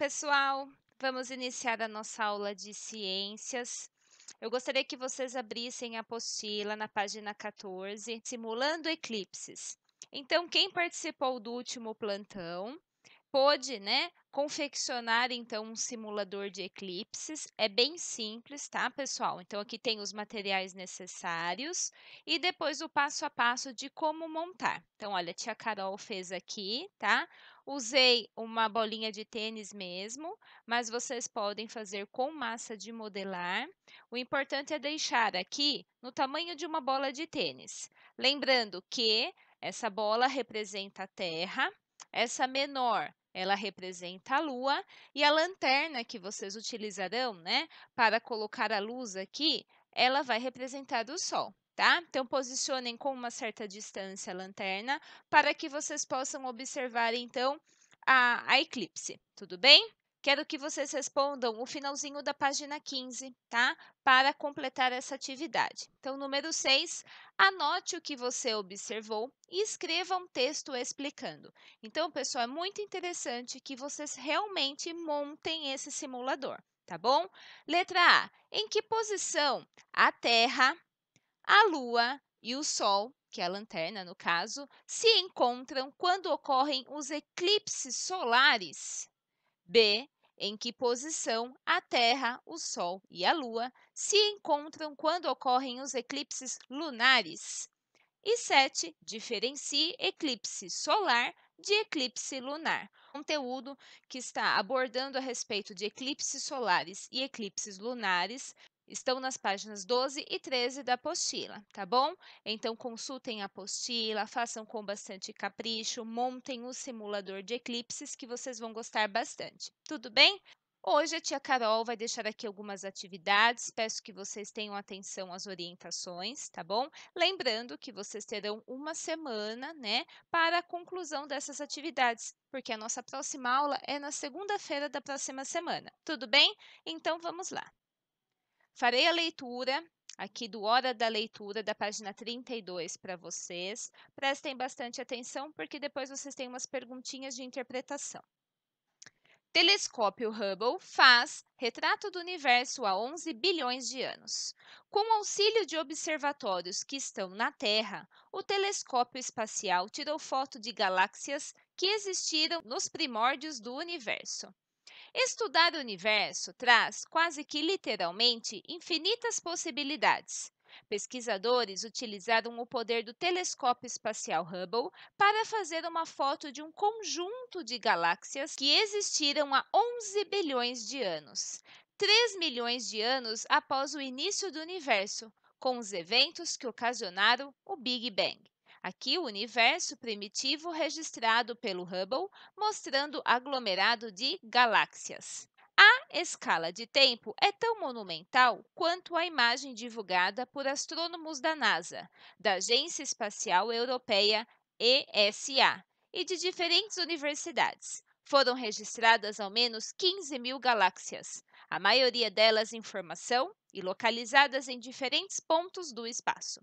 pessoal! Vamos iniciar a nossa aula de ciências. Eu gostaria que vocês abrissem a apostila na página 14, simulando eclipses. Então, quem participou do último plantão pôde, né, confeccionar então um simulador de eclipses. É bem simples, tá, pessoal? Então aqui tem os materiais necessários e depois o passo a passo de como montar. Então, olha, a tia Carol fez aqui, tá? Usei uma bolinha de tênis mesmo, mas vocês podem fazer com massa de modelar. O importante é deixar aqui no tamanho de uma bola de tênis. Lembrando que essa bola representa a Terra, essa menor ela representa a lua e a lanterna que vocês utilizarão, né, para colocar a luz aqui, ela vai representar o sol tá? Então posicionem com uma certa distância a lanterna para que vocês possam observar então a, a eclipse, tudo bem? Quero que vocês respondam o finalzinho da página 15, tá? Para completar essa atividade. Então, número 6, anote o que você observou e escreva um texto explicando. Então, pessoal, é muito interessante que vocês realmente montem esse simulador, tá bom? Letra A, em que posição a Terra a Lua e o Sol, que é a lanterna no caso, se encontram quando ocorrem os eclipses solares. B. Em que posição a Terra, o Sol e a Lua se encontram quando ocorrem os eclipses lunares? E 7. Diferencie eclipse solar de eclipse lunar. Conteúdo que está abordando a respeito de eclipses solares e eclipses lunares estão nas páginas 12 e 13 da apostila, tá bom? Então, consultem a apostila, façam com bastante capricho, montem o simulador de eclipses que vocês vão gostar bastante. Tudo bem? Hoje a tia Carol vai deixar aqui algumas atividades, peço que vocês tenham atenção às orientações, tá bom? Lembrando que vocês terão uma semana, né, para a conclusão dessas atividades, porque a nossa próxima aula é na segunda-feira da próxima semana, tudo bem? Então vamos lá. Farei a leitura aqui do Hora da Leitura, da página 32 para vocês. Prestem bastante atenção, porque depois vocês têm umas perguntinhas de interpretação. Telescópio Hubble faz retrato do universo há 11 bilhões de anos. Com auxílio de observatórios que estão na Terra, o telescópio espacial tirou foto de galáxias que existiram nos primórdios do universo. Estudar o universo traz, quase que literalmente, infinitas possibilidades. Pesquisadores utilizaram o poder do telescópio espacial Hubble para fazer uma foto de um conjunto de galáxias que existiram há 11 bilhões de anos, 3 milhões de anos após o início do universo, com os eventos que ocasionaram o Big Bang. Aqui o universo primitivo registrado pelo Hubble, mostrando aglomerado de galáxias. A escala de tempo é tão monumental quanto a imagem divulgada por astrônomos da NASA, da Agência Espacial Europeia ESA, e de diferentes universidades. Foram registradas ao menos 15 mil galáxias, a maioria delas em formação e localizadas em diferentes pontos do espaço.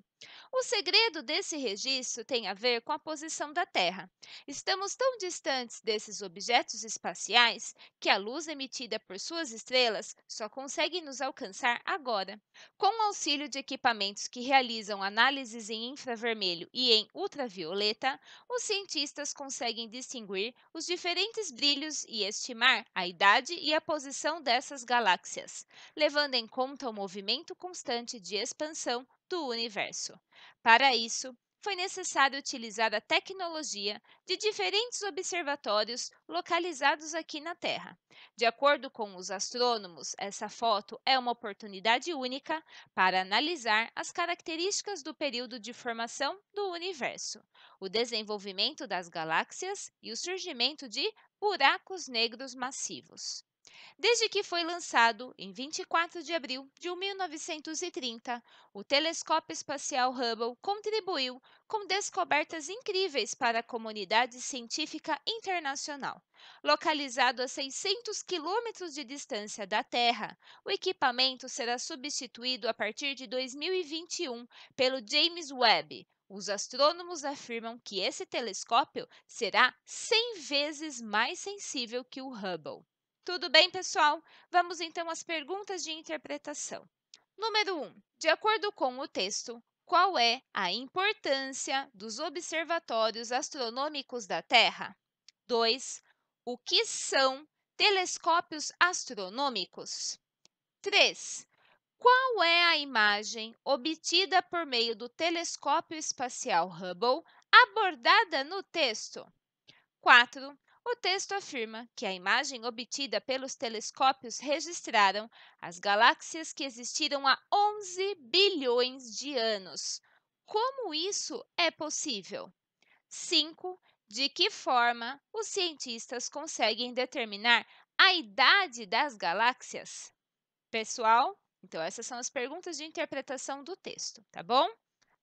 O segredo desse registro tem a ver com a posição da Terra. Estamos tão distantes desses objetos espaciais que a luz emitida por suas estrelas só consegue nos alcançar agora. Com o auxílio de equipamentos que realizam análises em infravermelho e em ultravioleta, os cientistas conseguem distinguir os diferentes brilhos e estimar a idade e a posição dessas galáxias, levando em conta o movimento constante de expansão do universo. Para isso, foi necessário utilizar a tecnologia de diferentes observatórios localizados aqui na Terra. De acordo com os astrônomos, essa foto é uma oportunidade única para analisar as características do período de formação do Universo, o desenvolvimento das galáxias e o surgimento de buracos negros massivos. Desde que foi lançado, em 24 de abril de 1930, o telescópio espacial Hubble contribuiu com descobertas incríveis para a comunidade científica internacional. Localizado a 600 quilômetros de distância da Terra, o equipamento será substituído a partir de 2021 pelo James Webb, os astrônomos afirmam que esse telescópio será 100 vezes mais sensível que o Hubble. Tudo bem, pessoal? Vamos então às perguntas de interpretação. Número 1. Um, de acordo com o texto, qual é a importância dos observatórios astronômicos da Terra? 2. O que são telescópios astronômicos? 3. Qual é a imagem obtida por meio do telescópio espacial Hubble abordada no texto? 4. O texto afirma que a imagem obtida pelos telescópios registraram as galáxias que existiram há 11 bilhões de anos. Como isso é possível? 5. De que forma os cientistas conseguem determinar a idade das galáxias? Pessoal, então essas são as perguntas de interpretação do texto, tá bom?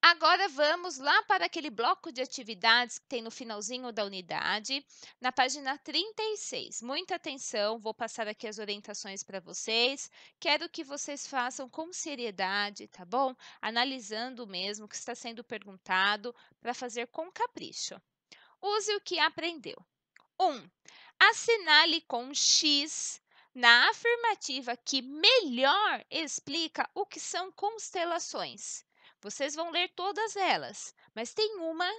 Agora vamos lá para aquele bloco de atividades que tem no finalzinho da unidade, na página 36. Muita atenção, vou passar aqui as orientações para vocês. Quero que vocês façam com seriedade, tá bom? Analisando mesmo o que está sendo perguntado para fazer com capricho. Use o que aprendeu. 1. Um, assinale com X na afirmativa que melhor explica o que são constelações. Vocês vão ler todas elas, mas tem uma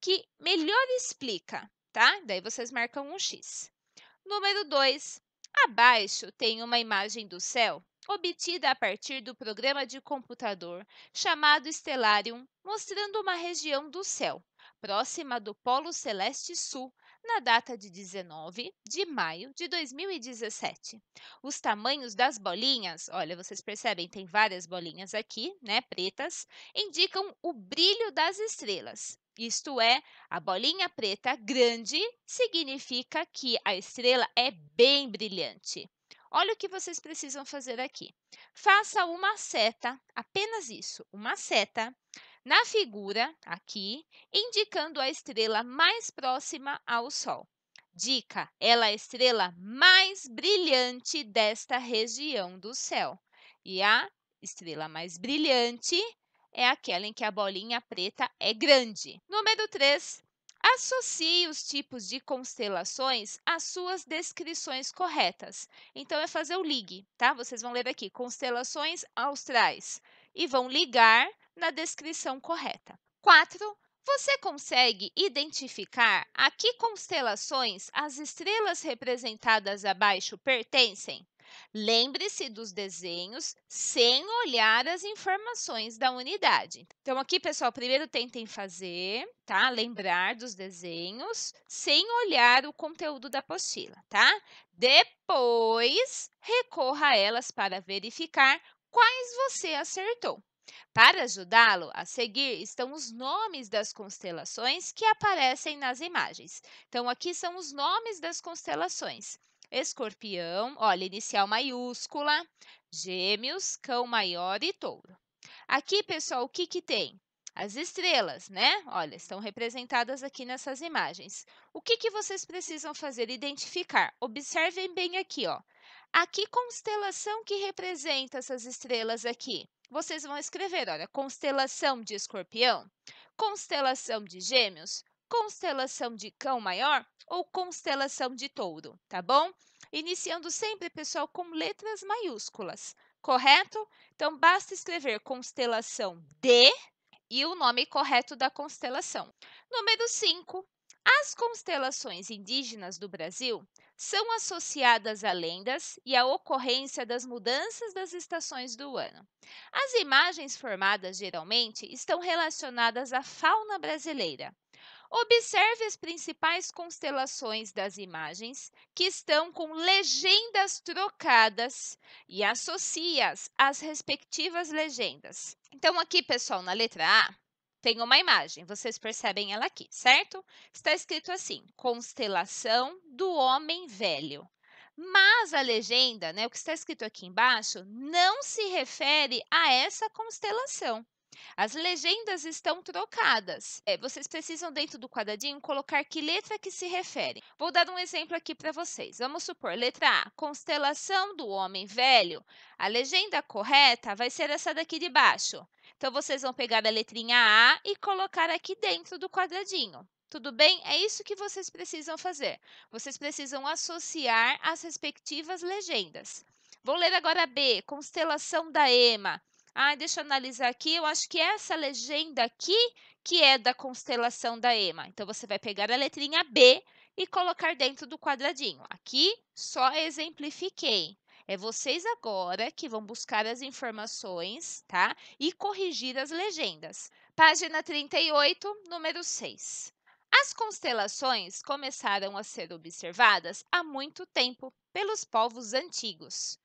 que melhor explica, tá? Daí vocês marcam um X. Número 2. Abaixo tem uma imagem do céu obtida a partir do programa de computador chamado Stellarium, mostrando uma região do céu próxima do Polo Celeste Sul, na data de 19 de maio de 2017. Os tamanhos das bolinhas, olha, vocês percebem, tem várias bolinhas aqui, né, pretas, indicam o brilho das estrelas. Isto é, a bolinha preta grande significa que a estrela é bem brilhante. Olha o que vocês precisam fazer aqui. Faça uma seta, apenas isso, uma seta na figura aqui, indicando a estrela mais próxima ao Sol. Dica: ela é a estrela mais brilhante desta região do céu. E a estrela mais brilhante é aquela em que a bolinha preta é grande. Número 3. Associe os tipos de constelações às suas descrições corretas. Então, é fazer o ligue, tá? Vocês vão ler aqui: constelações austrais. E vão ligar na descrição correta. 4. Você consegue identificar a que constelações as estrelas representadas abaixo pertencem? Lembre-se dos desenhos sem olhar as informações da unidade. Então, aqui, pessoal, primeiro tentem fazer, tá? Lembrar dos desenhos sem olhar o conteúdo da apostila, tá? Depois, recorra a elas para verificar quais você acertou. Para ajudá-lo, a seguir estão os nomes das constelações que aparecem nas imagens. Então, aqui são os nomes das constelações. Escorpião, olha, inicial maiúscula, gêmeos, cão maior e touro. Aqui, pessoal, o que, que tem? As estrelas, né? Olha, estão representadas aqui nessas imagens. O que, que vocês precisam fazer? Identificar. Observem bem aqui, ó. A que constelação que representa essas estrelas aqui? Vocês vão escrever, olha, constelação de escorpião, constelação de gêmeos, constelação de cão maior ou constelação de touro, tá bom? Iniciando sempre, pessoal, com letras maiúsculas, correto? Então, basta escrever constelação D e o nome correto da constelação. Número 5, as constelações indígenas do Brasil são associadas a lendas e à ocorrência das mudanças das estações do ano. As imagens formadas geralmente estão relacionadas à fauna brasileira. Observe as principais constelações das imagens que estão com legendas trocadas e associe-as às respectivas legendas. Então, aqui, pessoal, na letra A, tem uma imagem, vocês percebem ela aqui, certo? Está escrito assim: Constelação do Homem Velho. Mas a legenda, né, o que está escrito aqui embaixo, não se refere a essa constelação. As legendas estão trocadas. É, vocês precisam, dentro do quadradinho, colocar que letra que se refere. Vou dar um exemplo aqui para vocês. Vamos supor, letra A, constelação do homem velho. A legenda correta vai ser essa daqui de baixo. Então, vocês vão pegar a letrinha A e colocar aqui dentro do quadradinho. Tudo bem? É isso que vocês precisam fazer. Vocês precisam associar as respectivas legendas. Vou ler agora B, constelação da EMA. Ah, deixa eu analisar aqui. Eu acho que essa legenda aqui que é da constelação da EMA. Então, você vai pegar a letrinha B e colocar dentro do quadradinho. Aqui, só exemplifiquei. É vocês agora que vão buscar as informações, tá? E corrigir as legendas. Página 38, número 6. As constelações começaram a ser observadas há muito tempo pelos povos antigos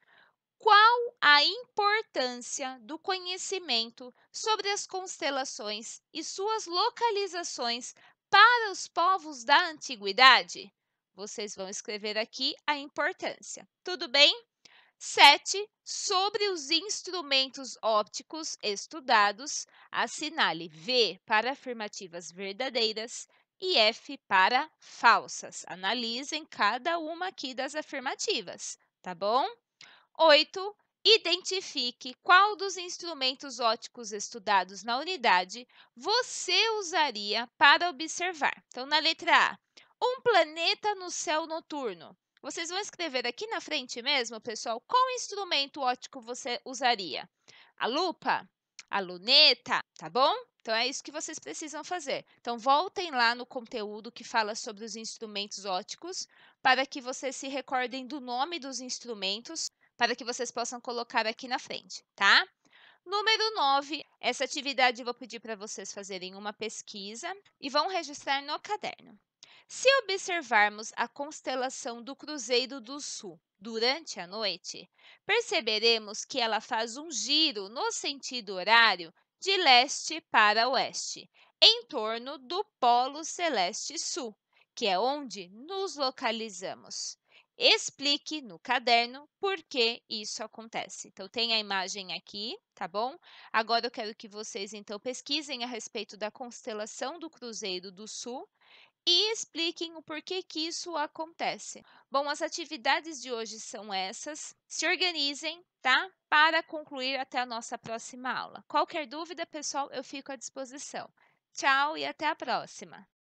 qual a importância do conhecimento sobre as constelações e suas localizações para os povos da antiguidade? Vocês vão escrever aqui a importância, tudo bem? 7. Sobre os instrumentos ópticos estudados, assinale V para afirmativas verdadeiras e F para falsas. Analisem cada uma aqui das afirmativas, tá bom? 8. Identifique qual dos instrumentos óticos estudados na unidade você usaria para observar. Então, na letra A, um planeta no céu noturno. Vocês vão escrever aqui na frente mesmo, pessoal, qual instrumento óptico você usaria? A lupa? A luneta? Tá bom? Então, é isso que vocês precisam fazer. Então, voltem lá no conteúdo que fala sobre os instrumentos óticos para que vocês se recordem do nome dos instrumentos para que vocês possam colocar aqui na frente, tá? Número 9, essa atividade eu vou pedir para vocês fazerem uma pesquisa e vão registrar no caderno. Se observarmos a constelação do Cruzeiro do Sul durante a noite, perceberemos que ela faz um giro no sentido horário de leste para oeste, em torno do Polo Celeste Sul, que é onde nos localizamos explique no caderno por que isso acontece. Então, tem a imagem aqui, tá bom? Agora eu quero que vocês, então, pesquisem a respeito da constelação do Cruzeiro do Sul e expliquem o porquê que isso acontece. Bom, as atividades de hoje são essas. Se organizem, tá? Para concluir até a nossa próxima aula. Qualquer dúvida, pessoal, eu fico à disposição. Tchau e até a próxima!